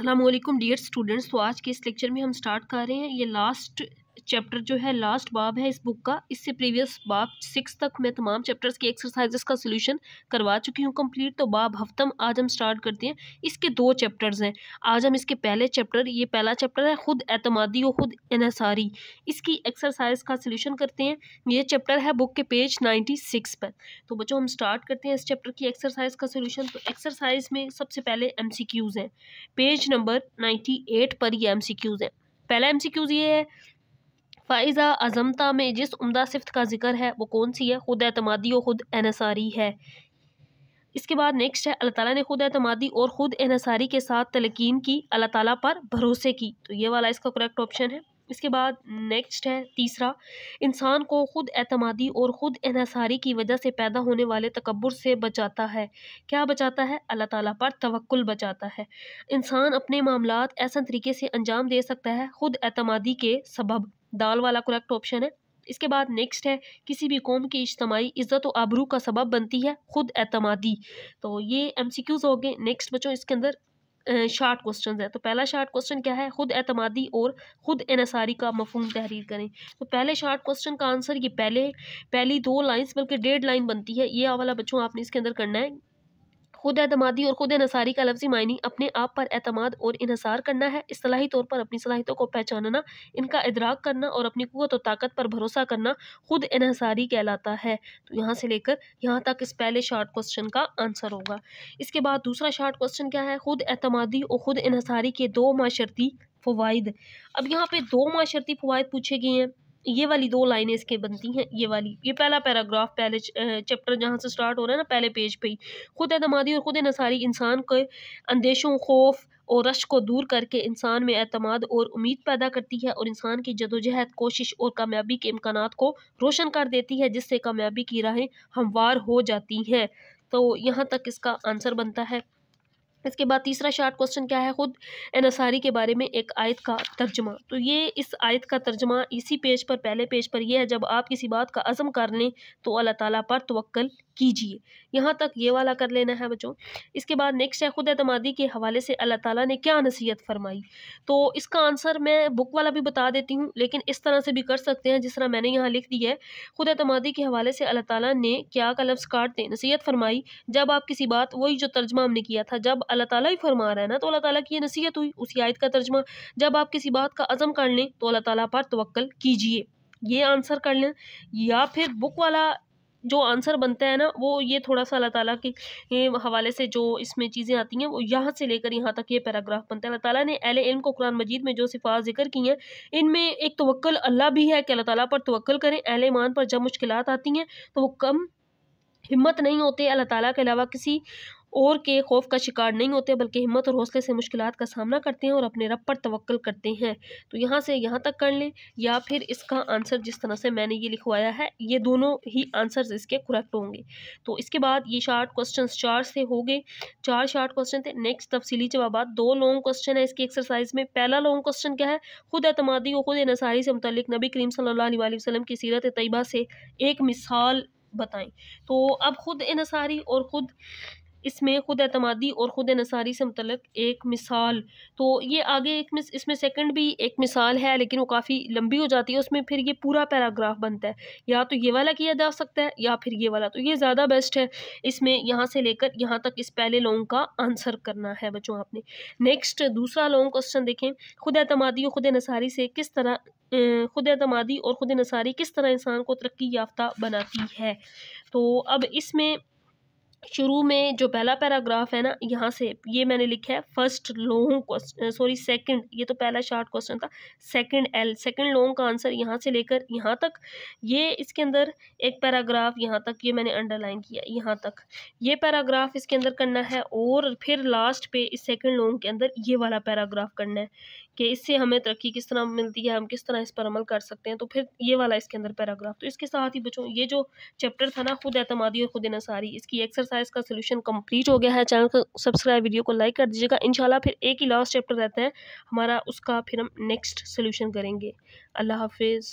السلام علیکم dear students تو آج کے اس لیکچر میں ہم سٹارٹ کر رہے ہیں یہ لاسٹ چپٹر جو ہے لاسٹ باب ہے اس بک کا اس سے پریویس باب سکس تک میں تمام چپٹرز کی ایکسرسائزز کا سلوشن کروا چکی ہوں کمپلیٹ تو باب ہفتم آج ہم سٹارٹ کرتے ہیں اس کے دو چپٹرز ہیں آج ہم اس کے پہلے چپٹر یہ پہلا چپٹر ہے خود اعتمادی اور خود انحصاری اس کی ایکسرسائز کا سلوشن کرتے ہیں یہ چپٹر ہے بک کے پیج نائنٹی سکس پر تو بچوں ہم سٹارٹ کرتے ہیں اس چپٹر کی ایکسرسائز کا سلوشن تو ایکسرسائز میں سب سے پہلے ایم سی کیوز ہیں پیج نمبر نائنٹی ایٹ پر یہ ایم سی کیوز ہیں پہلا ایم سی کیوز یہ ہے فائزہ عظمتہ میں جس عمدہ صفت کا ذکر ہے وہ کون سی ہے خود اعتمادی و خود انصاری ہے اس کے بعد نیکسٹ ہے اللہ تعالیٰ نے خود اعتمادی اور خود انحصاری کے ساتھ تلقین کی اللہ تعالیٰ پر بھروسے کی تو یہ والا اس کا کریکٹ آپشن ہے اس کے بعد نیکسٹ ہے تیسرا انسان کو خود اعتمادی اور خود انحصاری کی وجہ سے پیدا ہونے والے تکبر سے بچاتا ہے کیا بچاتا ہے اللہ تعالیٰ پر توکل بچاتا ہے انسان اپنے معاملات ایسا طریقے سے انجام دے سکتا ہے خود اعتمادی کے سبب دال والا کریکٹ آپشن ہے اس کے بعد نیکسٹ ہے کسی بھی قوم کی اجتماعی عزت و آبرو کا سبب بنتی ہے خود اعتمادی تو یہ ایم سی کیوز ہو گئے نیکسٹ بچوں اس کے اندر شارٹ کوسچنز ہے تو پہلا شارٹ کوسچن کیا ہے خود اعتمادی اور خود انحصاری کا مفہوم تحریر کریں تو پہلے شارٹ کوسچن کا آنسر یہ پہلے پہلی دو لائنز بلکہ ڈیڑھ لائن بنتی ہے یہ والا بچوں آپ نے اس کے اندر کرنا ہے خود اعتمادی اور خود انحصاری کا لفظی معنی اپنے آپ پر اعتماد اور انحصار کرنا ہے اصطلاحی طور پر اپنی صلاحیتوں کو پہچاننا ان کا ادراک کرنا اور اپنی قوت و طاقت پر بھروسہ کرنا خود انحصاری کہلاتا ہے تو یہاں سے لے کر یہاں تک اس پہلے شارٹ کوسچن کا آنسر ہوگا اس کے بعد دوسرا شارٹ کوسچن کیا ہے خود اعتمادی اور خود انحصاری کے دو معاشرتی فوائد اب یہاں پہ دو معاشرتی فوائد پوچھے گئے ہیں یہ والی دو لائنیں اس کے بنتی ہیں یہ والی یہ پہلا پیراگراف پہلے چیپٹر جہاں سے سٹارٹ ہو رہا ہے نا پہلے پیج پہ ہی خود اعتمادی اور خود نصاری انسان کے اندیشوں خوف اور رش کو دور کر کے انسان میں اعتماد اور امید پیدا کرتی ہے اور انسان کی جد و جہد کوشش اور کامیابی کے امکانات کو روشن کر دیتی ہے جس سے کامیابی کی راہیں ہموار ہو جاتی ہیں تو یہاں تک اس کا آنسر بنتا ہے اس کے بعد تیسرا شارٹ کوسچن کیا ہے خود انصاری کے بارے میں ایک آیت کا ترجمہ تو یہ اس آیت کا ترجمہ اسی پیج پر پہلے پیج پر یہ ہے جب آپ کسی بات کا عزم کر لیں تو اللہ تعالیٰ پر توقل کیجیے یہاں تک یہ والا کر لینا ہے بچوں اس کے بعد نیکسٹ ہے خود اعتمادی کے حوالے سے اللہ تعالیٰ نے کیا نصیحت فرمائی تو اس کا آنسر میں بک والا بھی بتا دیتی ہوں لیکن اس طرح سے بھی کر سکتے ہیں جس طرح میں نے یہاں لکھ دی ہے خود اعتمادی کے حوالے سے اللہ تعالیٰ نے کیا کا لفظ کاٹ دیں نصیحت فرمائی جب آپ کسی بات وہی جو ترجمہ ہم نے کیا تھا جب اللہ تعالیٰ ہی فرما رہا ہے نا تو اللہ تعالیٰ کی یہ نصیحت ہوئی اسی آیت کا ترجمہ جب آپ کسی بات کا عزم کر لیں تو اللہ تعالیٰ پر توکل کیجیے یہ آنسر کر لیں یا پھر بک والا جو آنسر بنتا ہے نا وہ یہ تھوڑا سا اللہ تعالیٰ کے حوالے سے جو اس میں چیزیں آتی ہیں وہ یہاں سے لے کر یہاں تک یہ پیراگراف بنتا ہے اللہ تعالیٰ نے اہل علم کو قرآن مجید میں جو صفات ذکر کی ہیں ان میں ایک توکل اللہ بھی ہے کہ اللہ تعالیٰ پر توکل کریں اہل ایمان پر جب مشکلات آتی ہیں تو وہ کم ہمت نہیں ہوتے اللہ تعالیٰ کے علاوہ کسی اور کے خوف کا شکار نہیں ہوتے بلکہ ہمت اور حوصلے سے مشکلات کا سامنا کرتے ہیں اور اپنے رب پر توقل کرتے ہیں تو یہاں سے یہاں تک کر لیں یا پھر اس کا آنسر جس طرح سے میں نے یہ لکھوایا ہے یہ دونوں ہی آنسرز اس کے کریکٹ ہوں گے تو اس کے بعد یہ شارٹ کوسچنز چار سے ہو گئے چار شارٹ کوسچن تھے نیکسٹ تفصیلی جوابات دو لانگ کوسچن ہے اس کی ایکسرسائز میں پہلا لانگ کوسچن کیا ہے خود اعتمادی و خود نصاری سے متعلق نبی کریم صلی اللہ علیہ وسلم کی سیرت طیبہ سے ایک مثال بتائیں تو اب خود انصاری اور خود اس میں خود اعتمادی اور خود نصاری سے متعلق ایک مثال تو یہ آگے ایک مس اس میں سیکنڈ بھی ایک مثال ہے لیکن وہ کافی لمبی ہو جاتی ہے اس میں پھر یہ پورا پیراگراف بنتا ہے یا تو یہ والا کیا جا سکتا ہے یا پھر یہ والا تو یہ زیادہ بیسٹ ہے اس میں یہاں سے لے کر یہاں تک اس پہلے لونگ کا آنسر کرنا ہے بچوں آپ نے نیکسٹ دوسرا لونگ کوشچن دیکھیں خود اعتمادی اور خود نصاری سے کس طرح خود اعتمادی اور خود نصاری کس طرح انسان کو ترقی یافتہ بناتی ہے تو اب اس میں شروع میں جو پہلا پیراگراف ہے نا یہاں سے یہ میں نے لکھا ہے فرسٹ لونگ سوری سیکنڈ یہ تو پہلا شارٹ کوسچن تھا سیکنڈ ایل سیکنڈ لونگ کا آنسر یہاں سے لے کر یہاں تک یہ اس کے اندر ایک پیراگراف یہاں تک یہ میں نے انڈر لائن کیا یہاں تک یہ پیراگراف اس کے اندر کرنا ہے اور پھر لاسٹ پہ اس سیکنڈ لونگ کے اندر یہ والا پیراگراف کرنا ہے کہ اس سے ہمیں ترقی کس طرح ملتی ہے ہم کس طرح اس پر عمل کر سکتے ہیں تو پھر یہ والا اس کے اندر پیراگراف تو اس کے ساتھ ہی بچوں یہ جو چیپٹر تھا نا خود اعتمادی اور خود نصاری اس کی ایکسرسائز کا سلیوشن کمپلیٹ ہو گیا ہے چینل کو سبسکرائب ویڈیو کو لائک کر دیجیے گا انشاءاللہ پھر ایک ہی لاسٹ چیپٹر رہتا ہے ہمارا اس کا پھر ہم نیکسٹ سلیوشن کریں گے اللہ حافظ